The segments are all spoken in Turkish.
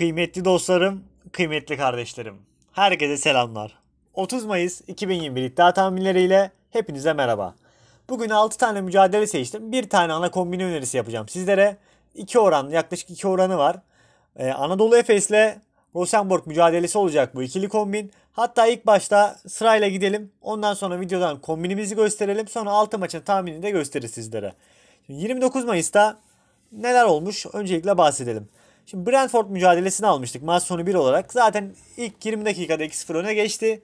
Kıymetli dostlarım, kıymetli kardeşlerim. Herkese selamlar. 30 Mayıs 2021 iddia tahminleriyle hepinize merhaba. Bugün 6 tane mücadele seçtim. Bir tane ana kombine önerisi yapacağım sizlere. 2 oran, yaklaşık 2 oranı var. Ee, Anadolu Efes ile Rosenborg mücadelesi olacak bu ikili kombin. Hatta ilk başta sırayla gidelim. Ondan sonra videodan kombinimizi gösterelim. Sonra 6 maçın tahminini de gösterir sizlere. Şimdi 29 Mayıs'ta neler olmuş? Öncelikle bahsedelim. Şimdi Brentford mücadelesini almıştık maç sonu 1 olarak. Zaten ilk 20 dakikada 2-0 öne geçti.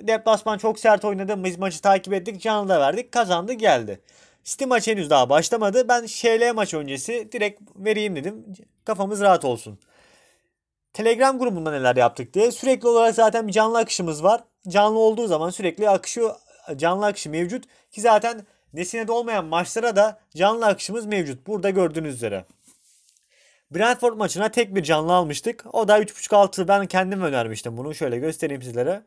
Deplasman çok sert oynadı. Biz maçı takip ettik. Canlı da verdik. Kazandı geldi. City maçı henüz daha başlamadı. Ben ŞL maç öncesi direkt vereyim dedim. Kafamız rahat olsun. Telegram grubunda neler yaptık diye. Sürekli olarak zaten bir canlı akışımız var. Canlı olduğu zaman sürekli akışı canlı akışı mevcut ki zaten nesine de olmayan maçlara da canlı akışımız mevcut. Burada gördüğünüz üzere. Brentford maçına tek bir canlı almıştık. O da 3.5-6 ben kendim önermiştim bunu. Şöyle göstereyim sizlere.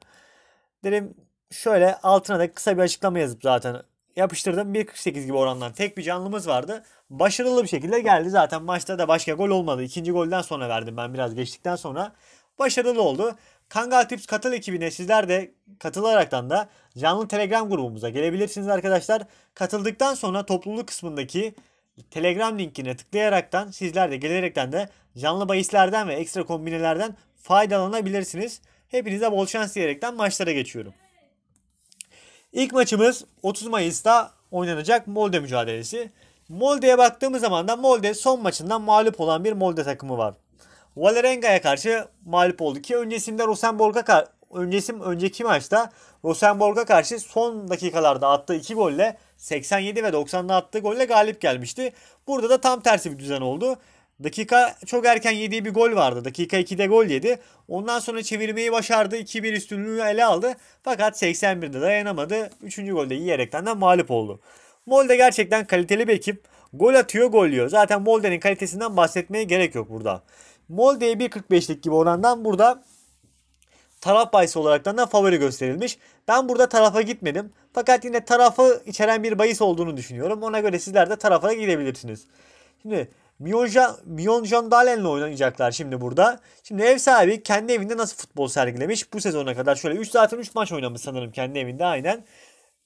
Dedim şöyle altına da kısa bir açıklama yazıp zaten yapıştırdım. 1.48 gibi orandan tek bir canlımız vardı. Başarılı bir şekilde geldi. Zaten maçta da başka gol olmadı. İkinci golden sonra verdim ben biraz geçtikten sonra. Başarılı oldu. Kangal Tips katıl ekibine sizler de katılaraktan da canlı Telegram grubumuza gelebilirsiniz arkadaşlar. Katıldıktan sonra topluluk kısmındaki Telegram linkine tıklayaraktan sizler de gelerekten de canlı bahislerden ve ekstra kombinelerden faydalanabilirsiniz. Hepinize bol şans diyerekten maçlara geçiyorum. İlk maçımız 30 Mayıs'ta oynanacak Molde mücadelesi. Molde'ye baktığımız zaman da Molde son maçından mağlup olan bir Molde takımı var. Valerenga'ya karşı mağlup oldu ki öncesinde Rosenborg'a öncesi, önceki maçta Rosenborg'a karşı son dakikalarda attığı 2 golle 87 ve 90'da attığı golle galip gelmişti. Burada da tam tersi bir düzen oldu. Dakika çok erken yediği bir gol vardı. Dakika 2'de gol yedi. Ondan sonra çevirmeyi başardı. 2-1 üstünlüğü ele aldı. Fakat 81'de dayanamadı. 3. golde yiyerekten de mağlup oldu. Molde gerçekten kaliteli bir ekip. Gol atıyor, gol yiyor. Zaten Molde'nin kalitesinden bahsetmeye gerek yok burada. Molde'ye 1.45'lik gibi orandan burada taraf bahisi olaraktan da favori gösterilmiş. Ben burada tarafa gitmedim. Fakat yine tarafı içeren bir bahis olduğunu düşünüyorum. Ona göre sizler de tarafa gidebilirsiniz. Şimdi Mion Jean Dalen'le oynayacaklar şimdi burada. Şimdi ev sahibi kendi evinde nasıl futbol sergilemiş? Bu sezona kadar şöyle 3 zaten 3 maç oynamış sanırım kendi evinde aynen.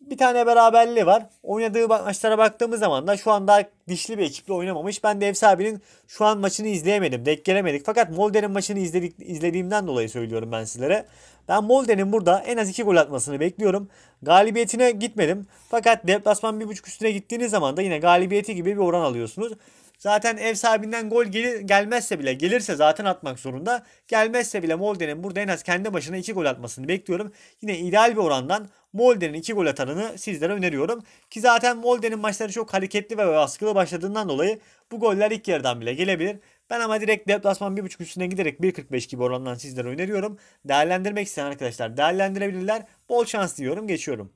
Bir tane beraberliği var. Oynadığı maçlara baktığımız zaman da şu an daha dişli bir ekiple oynamamış. Ben de Efs abinin şu an maçını izleyemedim. Denk gelemedik. Fakat Molde'nin maçını izledik, izlediğimden dolayı söylüyorum ben sizlere. Ben Molde'nin burada en az 2 gol atmasını bekliyorum. Galibiyetine gitmedim. Fakat deplasman 1.5 üstüne gittiğiniz zaman da yine galibiyeti gibi bir oran alıyorsunuz. Zaten ev sahibinden gol gel gelmezse bile gelirse zaten atmak zorunda. Gelmezse bile Molde'nin burada en az kendi başına 2 gol atmasını bekliyorum. Yine ideal bir orandan Molde'nin 2 gol atanını sizlere öneriyorum. Ki zaten Molde'nin maçları çok hareketli ve baskılı başladığından dolayı bu goller ilk yarıdan bile gelebilir. Ben ama direkt deplasman 1.5 üstüne giderek 1.45 gibi orandan sizlere öneriyorum. Değerlendirmek isteyen arkadaşlar değerlendirebilirler. Bol şans diyorum geçiyorum.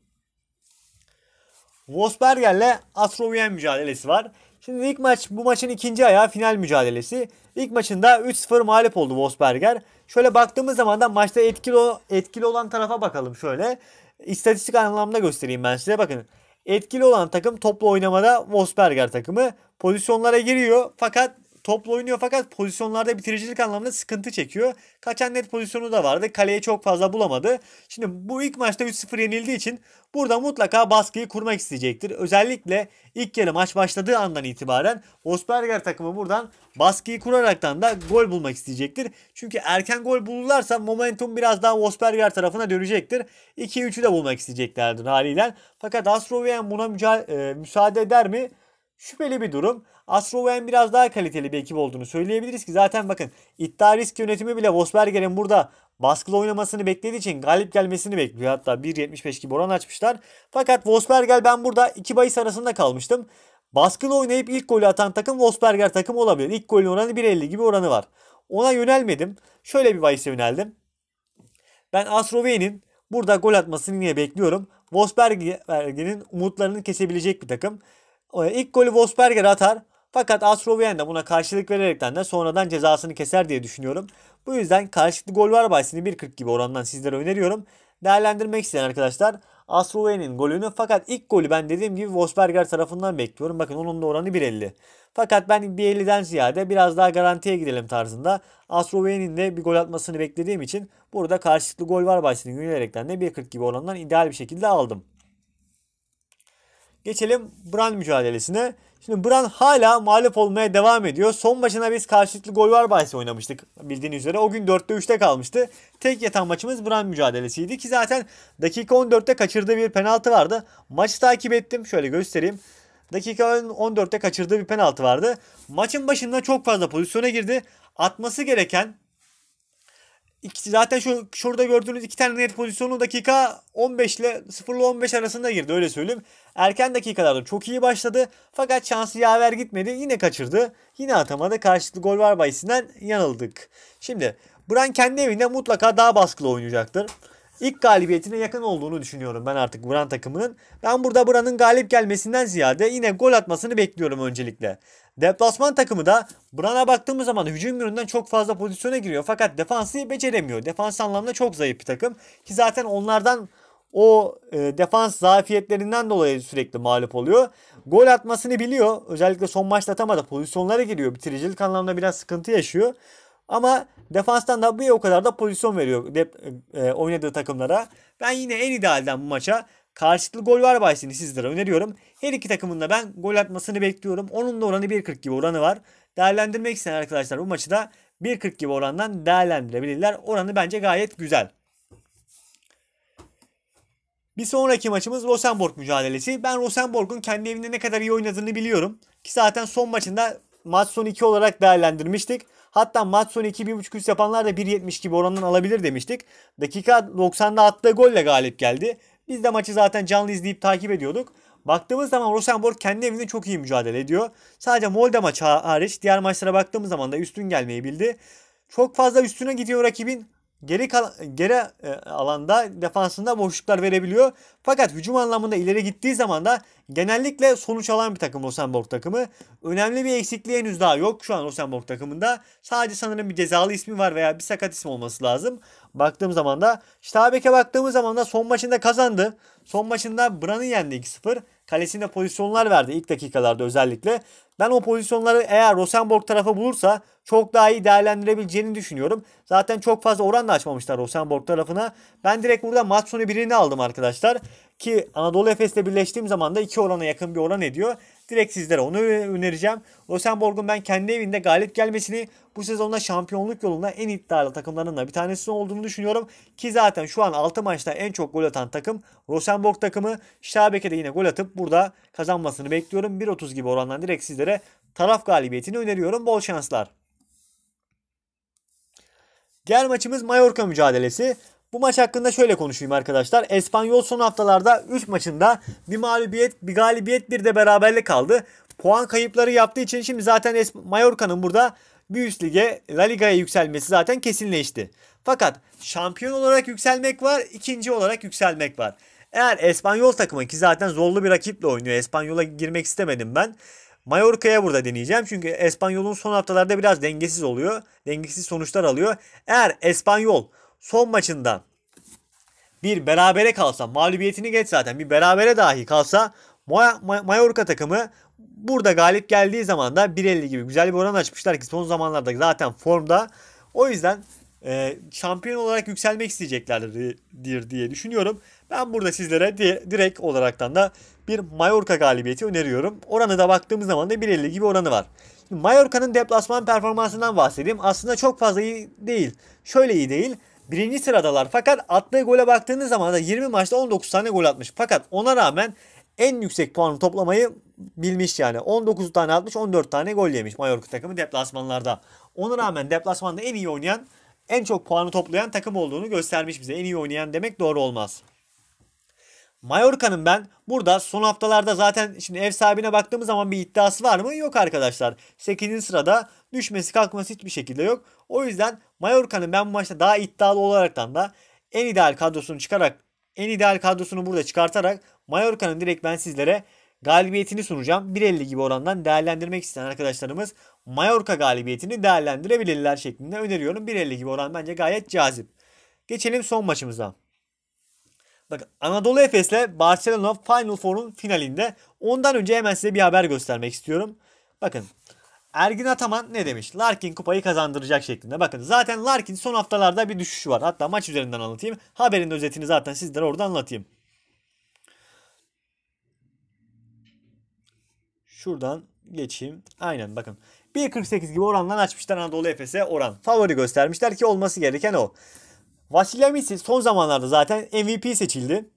Wolfsberger'le Astro Wien mücadelesi var. Şimdi ilk maç bu maçın ikinci ayağı final mücadelesi. İlk maçında 3-0 mağlup oldu Wolfsberger. Şöyle baktığımız zaman da maçta etkili, etkili olan tarafa bakalım şöyle istatistik anlamda göstereyim ben size. Bakın etkili olan takım toplu oynamada Wolfsberger takımı. Pozisyonlara giriyor fakat Toplu oynuyor fakat pozisyonlarda bitiricilik anlamında sıkıntı çekiyor. Kaçan net pozisyonu da vardı. Kaleye çok fazla bulamadı. Şimdi bu ilk maçta 3-0 yenildiği için burada mutlaka baskıyı kurmak isteyecektir. Özellikle ilk yarı maç başladığı andan itibaren Osberger takımı buradan baskıyı kuraraktan da gol bulmak isteyecektir. Çünkü erken gol bulurlarsa momentum biraz daha Osberger tarafına dönecektir. 2-3'ü de bulmak isteyeceklerdir haliyle. Fakat Astrovian buna müca- e, müsaade eder mi? Şüpheli bir durum. Astroven biraz daha kaliteli bir ekip olduğunu söyleyebiliriz ki zaten bakın iddia risk yönetimi bile Vosberger'in burada baskılı oynamasını beklediği için galip gelmesini bekliyor. Hatta 1.75 gibi oran açmışlar. Fakat Vosberger ben burada iki bahis arasında kalmıştım. Baskılı oynayıp ilk golü atan takım Vosberger takım olabilir. İlk golün oranı 1.50 gibi oranı var. Ona yönelmedim. Şöyle bir bahise yöneldim. Ben Astroven'in burada gol atmasını yine bekliyorum. Vosberger'in umutlarını kesebilecek bir takım. İlk golü Vosberger atar. Fakat Astroviyen de buna karşılık vererekten de sonradan cezasını keser diye düşünüyorum. Bu yüzden karşılıklı gol var bahsini 1.40 gibi orandan sizlere öneriyorum. Değerlendirmek isteyen arkadaşlar Astroviyen'in golünü fakat ilk golü ben dediğim gibi Vosberger tarafından bekliyorum. Bakın onun da oranı 1.50. Fakat ben 1.50'den ziyade biraz daha garantiye gidelim tarzında Astroviyen'in de bir gol atmasını beklediğim için burada karşılıklı gol var bahsini yönelikten de 1.40 gibi orandan ideal bir şekilde aldım. Geçelim Brand mücadelesine. Şimdi buran hala mağlup olmaya devam ediyor. Son maçına biz karşılıklı gol var bahsi oynamıştık bildiğiniz üzere. O gün 4'te 3'te kalmıştı. Tek yatan maçımız buran mücadelesiydi ki zaten dakika 14'te kaçırdığı bir penaltı vardı. Maçı takip ettim. Şöyle göstereyim. Dakika 14'te kaçırdığı bir penaltı vardı. Maçın başında çok fazla pozisyona girdi. Atması gereken İki, zaten şu şurada gördüğünüz iki tane net pozisyonu dakika 15 ile 0 ile 15 arasında girdi öyle söyleyeyim. Erken dakikalarda çok iyi başladı fakat şansı yaver gitmedi yine kaçırdı. Yine atamadı karşılıklı gol var bahisinden yanıldık. Şimdi Bran kendi evinde mutlaka daha baskılı oynayacaktır ilk galibiyetine yakın olduğunu düşünüyorum ben artık Buran takımının. Ben burada Buran'ın galip gelmesinden ziyade yine gol atmasını bekliyorum öncelikle. Deplasman takımı da Buran'a baktığımız zaman hücum yönünden çok fazla pozisyona giriyor. Fakat defansı beceremiyor. Defans anlamında çok zayıf bir takım. Ki zaten onlardan o e, defans zafiyetlerinden dolayı sürekli mağlup oluyor. Gol atmasını biliyor. Özellikle son maçta atamadı. Pozisyonlara giriyor. Bitiricilik anlamında biraz sıkıntı yaşıyor. Ama defanstan da bir o kadar da pozisyon veriyor dep, e, oynadığı takımlara. Ben yine en idealden bu maça karşılıklı gol var bahisini sizlere öneriyorum. Her iki takımın da ben gol atmasını bekliyorum. Onun da oranı 1.40 gibi oranı var. Değerlendirmek isteyen arkadaşlar bu maçı da 1.40 gibi orandan değerlendirebilirler. Oranı bence gayet güzel. Bir sonraki maçımız Rosenborg mücadelesi. Ben Rosenborg'un kendi evinde ne kadar iyi oynadığını biliyorum. Ki zaten son maçında maç sonu 2 olarak değerlendirmiştik. Hatta maç sonu 2 1.5 üst yapanlar da 1.70 gibi oranından alabilir demiştik. Dakika 90'da attığı golle galip geldi. Biz de maçı zaten canlı izleyip takip ediyorduk. Baktığımız zaman Rosenborg kendi evinde çok iyi mücadele ediyor. Sadece Molde maçı hariç diğer maçlara baktığımız zaman da üstün gelmeyi bildi. Çok fazla üstüne gidiyor rakibin. Geri, kal- geri e, alanda defansında boşluklar verebiliyor. Fakat hücum anlamında ileri gittiği zaman da Genellikle sonuç alan bir takım Rosenborg takımı. Önemli bir eksikliği henüz daha yok şu an Rosenborg takımında. Sadece sanırım bir cezalı ismi var veya bir sakat ismi olması lazım. Baktığım zaman da Ştabek'e baktığımız zaman da son maçında kazandı. Son maçında Bran'ı yendi 2-0. Kalesinde pozisyonlar verdi ilk dakikalarda özellikle. Ben o pozisyonları eğer Rosenborg tarafa bulursa çok daha iyi değerlendirebileceğini düşünüyorum. Zaten çok fazla oran da açmamışlar Rosenborg tarafına. Ben direkt burada maç sonu birini aldım arkadaşlar. Ki Anadolu Efes'le birleştiğim zaman da iki orana yakın bir oran ediyor. Direkt sizlere onu önereceğim. Rosenborg'un ben kendi evinde galip gelmesini bu sezonda şampiyonluk yolunda en iddialı takımlarından bir tanesi olduğunu düşünüyorum. Ki zaten şu an 6 maçta en çok gol atan takım Rosenborg takımı. Şabeke de yine gol atıp burada kazanmasını bekliyorum. 1.30 gibi orandan direkt sizlere taraf galibiyetini öneriyorum. Bol şanslar. Diğer maçımız Mallorca mücadelesi. Bu maç hakkında şöyle konuşayım arkadaşlar. Espanyol son haftalarda 3 maçında bir mağlubiyet, bir galibiyet, bir de beraberlik kaldı. Puan kayıpları yaptığı için şimdi zaten es Mallorca'nın burada bir üst lige La Liga'ya yükselmesi zaten kesinleşti. Fakat şampiyon olarak yükselmek var, ikinci olarak yükselmek var. Eğer Espanyol takımı ki zaten zorlu bir rakiple oynuyor. Espanyol'a girmek istemedim ben. Mallorca'ya burada deneyeceğim. Çünkü Espanyol'un son haftalarda biraz dengesiz oluyor. Dengesiz sonuçlar alıyor. Eğer Espanyol son maçından bir berabere kalsa mağlubiyetini geç zaten bir berabere dahi kalsa Mallorca takımı burada galip geldiği zaman da 1.50 gibi güzel bir oran açmışlar ki son zamanlarda zaten formda. O yüzden e, şampiyon olarak yükselmek isteyeceklerdir diye düşünüyorum. Ben burada sizlere direkt olaraktan da bir Mallorca galibiyeti öneriyorum. Oranı da baktığımız zaman da 1.50 gibi oranı var. Mallorca'nın deplasman performansından bahsedeyim. Aslında çok fazla iyi değil. Şöyle iyi değil birinci sıradalar. Fakat attığı gole baktığınız zaman da 20 maçta 19 tane gol atmış. Fakat ona rağmen en yüksek puanı toplamayı bilmiş yani. 19 tane atmış 14 tane gol yemiş Mallorca takımı deplasmanlarda. Ona rağmen deplasmanda en iyi oynayan en çok puanı toplayan takım olduğunu göstermiş bize. En iyi oynayan demek doğru olmaz. Mallorca'nın ben burada son haftalarda zaten şimdi ev sahibine baktığımız zaman bir iddiası var mı? Yok arkadaşlar. 8. sırada düşmesi kalkması hiçbir şekilde yok. O yüzden Mallorca'nın ben bu maçta daha iddialı olaraktan da en ideal kadrosunu çıkarak en ideal kadrosunu burada çıkartarak Mallorca'nın direkt ben sizlere galibiyetini sunacağım. 1.50 gibi orandan değerlendirmek isteyen arkadaşlarımız Mallorca galibiyetini değerlendirebilirler şeklinde öneriyorum. 1.50 gibi oran bence gayet cazip. Geçelim son maçımıza. Bakın Anadolu Efes'le Barcelona Final Four'un finalinde. Ondan önce hemen size bir haber göstermek istiyorum. Bakın Ergin Ataman ne demiş? Larkin kupayı kazandıracak şeklinde. Bakın zaten Larkin son haftalarda bir düşüş var. Hatta maç üzerinden anlatayım. Haberin özetini zaten sizlere orada anlatayım. Şuradan geçeyim. Aynen bakın. 1.48 gibi orandan açmışlar Anadolu Efes'e oran. Favori göstermişler ki olması gereken o. Vasilevicic son zamanlarda zaten MVP seçildi.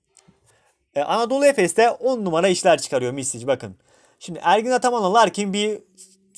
Ee, Anadolu Efes'te 10 numara işler çıkarıyor Misic bakın. Şimdi Ergin Ataman'la Larkin bir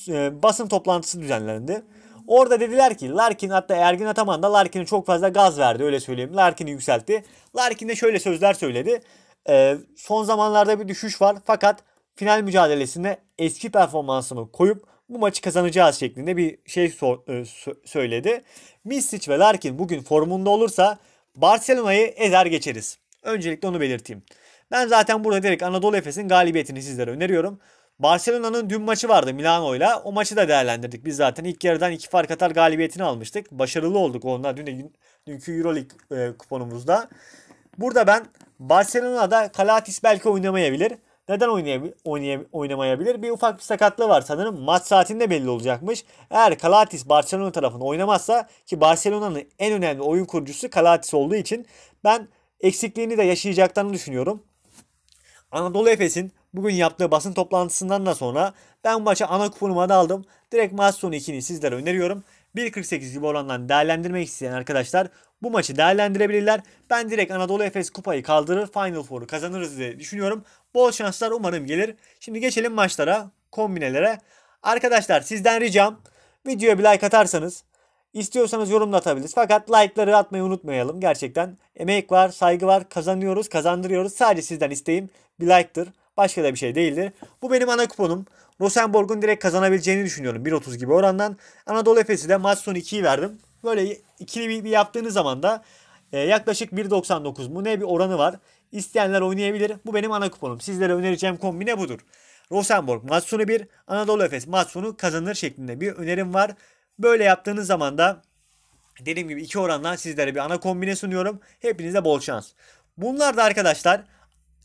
e, basın toplantısı düzenlendi. Orada dediler ki Larkin hatta Ergin Ataman da Larkin'e çok fazla gaz verdi öyle söyleyeyim. Larkin'i yükseltti. Larkin de şöyle sözler söyledi. E, son zamanlarda bir düşüş var fakat final mücadelesinde eski performansımı koyup bu maçı kazanacağız şeklinde bir şey so- e, söyledi. Misic ve Larkin bugün formunda olursa Barcelona'yı ezer geçeriz. Öncelikle onu belirteyim. Ben zaten burada direkt Anadolu Efes'in galibiyetini sizlere öneriyorum. Barcelona'nın dün maçı vardı Milano'yla. O maçı da değerlendirdik. Biz zaten ilk yarıdan iki fark atar galibiyetini almıştık. Başarılı olduk onunla dün, dünkü Euroleague e, kuponumuzda. Burada ben Barcelona'da Kalatis belki oynamayabilir. Neden oynayab- oynayab- oynamayabilir? Bir ufak bir sakatlığı var sanırım. Maç saatinde belli olacakmış. Eğer Kalatis Barcelona tarafında oynamazsa ki Barcelona'nın en önemli oyun kurucusu Kalatis olduğu için ben eksikliğini de yaşayacaklarını düşünüyorum. Anadolu Efes'in bugün yaptığı basın toplantısından da sonra ben bu maçı ana kuponuma da aldım. Direkt maç sonu 2'ni sizlere öneriyorum. 1.48 gibi orandan değerlendirmek isteyen arkadaşlar bu maçı değerlendirebilirler. Ben direkt Anadolu Efes kupayı kaldırır Final Four'u kazanırız diye düşünüyorum. Bol şanslar umarım gelir. Şimdi geçelim maçlara, kombinelere. Arkadaşlar sizden ricam videoya bir like atarsanız istiyorsanız yorumla atabiliriz. Fakat like'ları atmayı unutmayalım. Gerçekten emek var, saygı var. Kazanıyoruz, kazandırıyoruz. Sadece sizden isteğim bir like'tır. Başka da bir şey değildir. Bu benim ana kuponum. Rosenborg'un direkt kazanabileceğini düşünüyorum. 1.30 gibi orandan. Anadolu Efes'i de maç sonu 2'yi verdim. Böyle ikili bir, yaptığınız zaman da e, yaklaşık 1.99 mu ne bir oranı var. İsteyenler oynayabilir. Bu benim ana kuponum. Sizlere önereceğim kombine budur. Rosenborg Matsunu 1, Anadolu Efes Matsunu kazanır şeklinde bir önerim var. Böyle yaptığınız zaman da dediğim gibi iki orandan sizlere bir ana kombine sunuyorum. Hepinize bol şans. Bunlar da arkadaşlar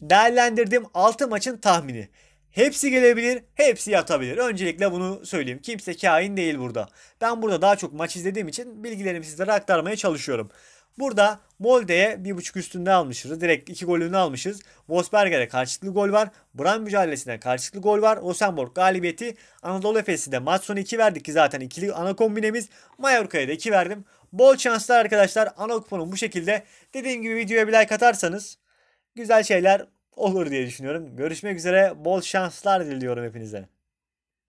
değerlendirdiğim 6 maçın tahmini. Hepsi gelebilir, hepsi yatabilir. Öncelikle bunu söyleyeyim. Kimse kain değil burada. Ben burada daha çok maç izlediğim için bilgilerimi sizlere aktarmaya çalışıyorum. Burada Molde'ye 1.5 üstünde almışız. Direkt 2 golünü almışız. Wolfsberger'e karşılıklı gol var. Bran mücadelesine karşılıklı gol var. Osenborg galibiyeti. Anadolu Efes'i de maç sonu 2 verdik ki zaten ikili ana kombinemiz. Mallorca'ya da 2 verdim. Bol şanslar arkadaşlar. Ana kuponum bu şekilde. Dediğim gibi videoya bir like atarsanız güzel şeyler olur diye düşünüyorum. Görüşmek üzere. Bol şanslar diliyorum hepinize.